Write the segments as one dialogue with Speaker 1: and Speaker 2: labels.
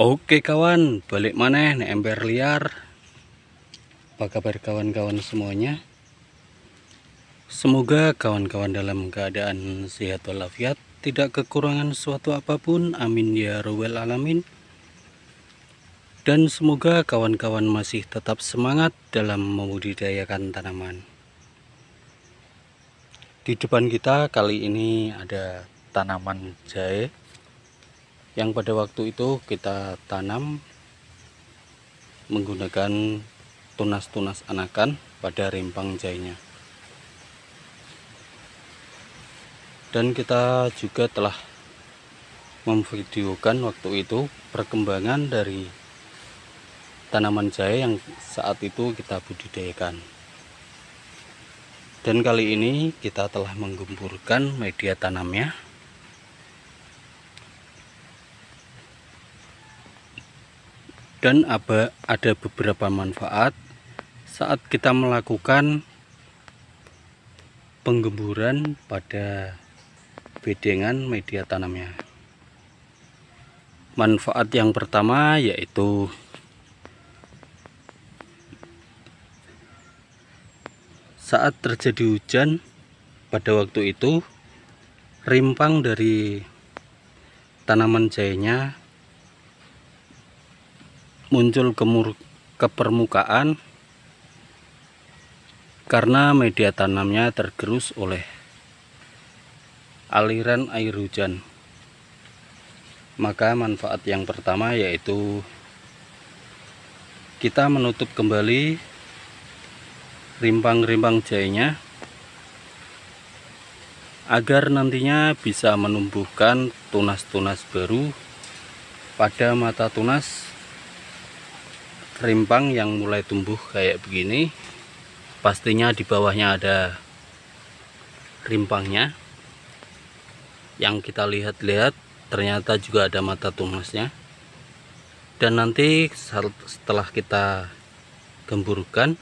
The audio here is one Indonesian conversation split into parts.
Speaker 1: Oke kawan, balik mana nih ember liar. Apa kabar kawan-kawan semuanya? Semoga kawan-kawan dalam keadaan sehat walafiat, tidak kekurangan suatu apapun. Amin ya robbal alamin. Dan semoga kawan-kawan masih tetap semangat dalam membudidayakan tanaman. Di depan kita kali ini ada tanaman jahe yang pada waktu itu kita tanam menggunakan tunas-tunas anakan pada rimpang jainya dan kita juga telah memvideokan waktu itu perkembangan dari tanaman jahe yang saat itu kita budidayakan dan kali ini kita telah menggemburkan media tanamnya dan ada beberapa manfaat saat kita melakukan penggemburan pada bedengan media tanamnya manfaat yang pertama yaitu saat terjadi hujan pada waktu itu rimpang dari tanaman jahenya muncul ke permukaan karena media tanamnya tergerus oleh aliran air hujan maka manfaat yang pertama yaitu kita menutup kembali rimpang-rimpang jahenya agar nantinya bisa menumbuhkan tunas-tunas baru pada mata tunas rimpang yang mulai tumbuh kayak begini pastinya di bawahnya ada rimpangnya yang kita lihat-lihat ternyata juga ada mata tunasnya. dan nanti setelah kita gemburkan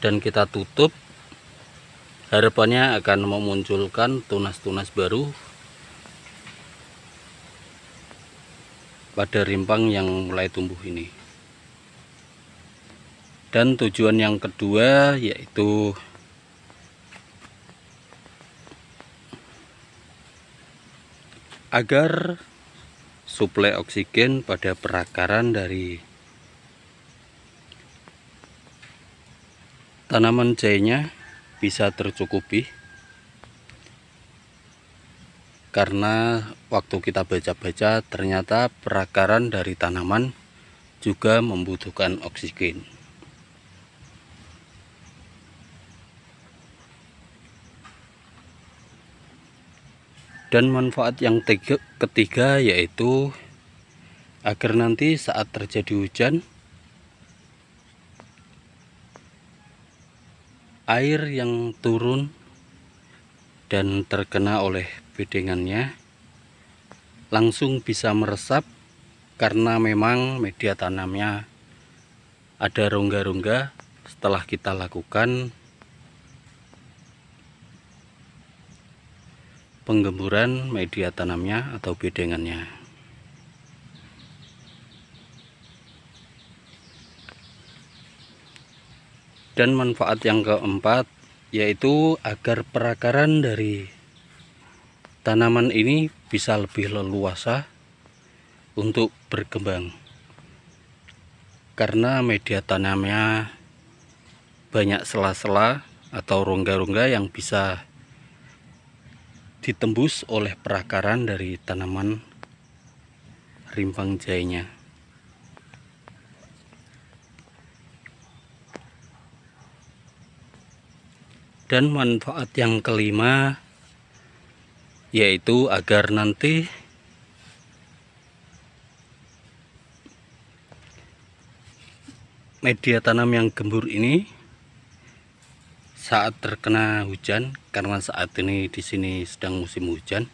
Speaker 1: dan kita tutup harapannya akan memunculkan tunas-tunas baru pada rimpang yang mulai tumbuh ini dan tujuan yang kedua yaitu agar suplai oksigen pada perakaran dari tanaman jahenya bisa tercukupi karena waktu kita baca-baca ternyata perakaran dari tanaman juga membutuhkan oksigen dan manfaat yang tiga, ketiga yaitu agar nanti saat terjadi hujan air yang turun dan terkena oleh bedengannya langsung bisa meresap karena memang media tanamnya ada rongga-rongga setelah kita lakukan penggemburan media tanamnya atau bedengannya dan manfaat yang keempat yaitu agar perakaran dari tanaman ini bisa lebih leluasa untuk berkembang karena media tanamnya banyak sela-sela atau rongga-rongga yang bisa ditembus oleh perakaran dari tanaman rimpang jahenya dan manfaat yang kelima yaitu agar nanti media tanam yang gembur ini saat terkena hujan karena saat ini di sini sedang musim hujan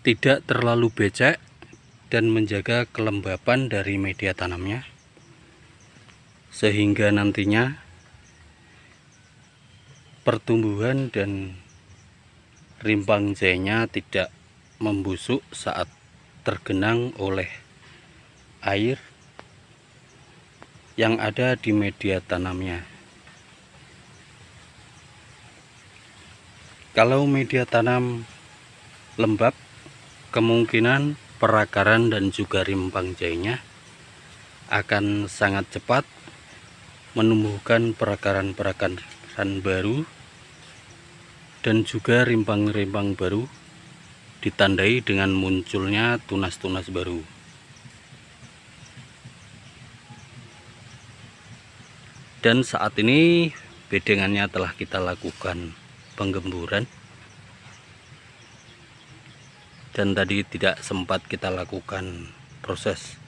Speaker 1: tidak terlalu becek dan menjaga kelembapan dari media tanamnya sehingga nantinya pertumbuhan dan rimpang jahenya tidak membusuk saat tergenang oleh air yang ada di media tanamnya kalau media tanam lembab kemungkinan perakaran dan juga rimpang jahenya akan sangat cepat menumbuhkan perakaran-perakaran baru dan juga rimpang-rimpang baru ditandai dengan munculnya tunas-tunas baru. dan saat ini bedengannya telah kita lakukan penggemburan dan tadi tidak sempat kita lakukan proses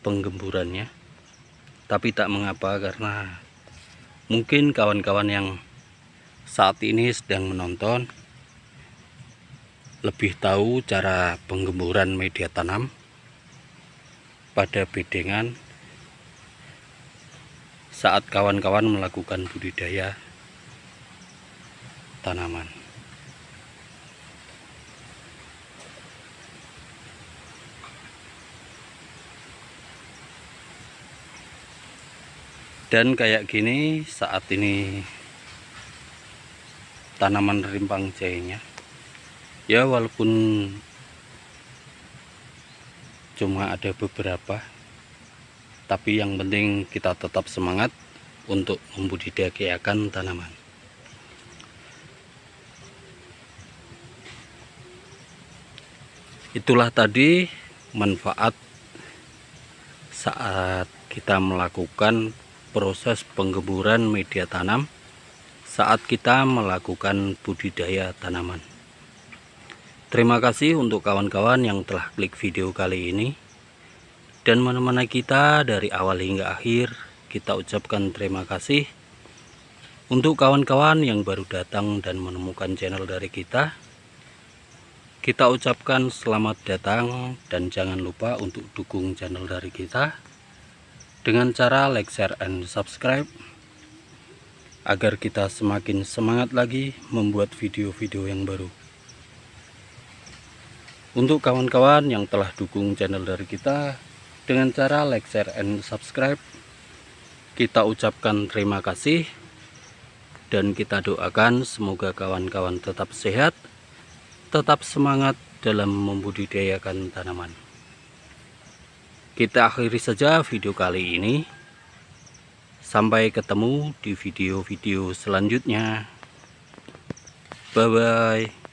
Speaker 1: penggemburannya tapi tak mengapa karena mungkin kawan-kawan yang saat ini sedang menonton lebih tahu cara penggemburan media tanam pada bedengan saat kawan-kawan melakukan budidaya tanaman. Dan kayak gini saat ini tanaman rimpang jahenya. Ya walaupun cuma ada beberapa tapi yang penting kita tetap semangat untuk membudidayakan tanaman itulah tadi manfaat saat kita melakukan proses penggemburan media tanam saat kita melakukan budidaya tanaman Terima kasih untuk kawan-kawan yang telah klik video kali ini dan mana-mana kita dari awal hingga akhir kita ucapkan terima kasih untuk kawan-kawan yang baru datang dan menemukan channel dari kita kita ucapkan selamat datang dan jangan lupa untuk dukung channel dari kita dengan cara like, share, and subscribe agar kita semakin semangat lagi membuat video-video yang baru untuk kawan-kawan yang telah dukung channel dari kita dengan cara like, share, and subscribe. Kita ucapkan terima kasih dan kita doakan semoga kawan-kawan tetap sehat, tetap semangat dalam membudidayakan tanaman. Kita akhiri saja video kali ini. Sampai ketemu di video-video selanjutnya. Bye-bye.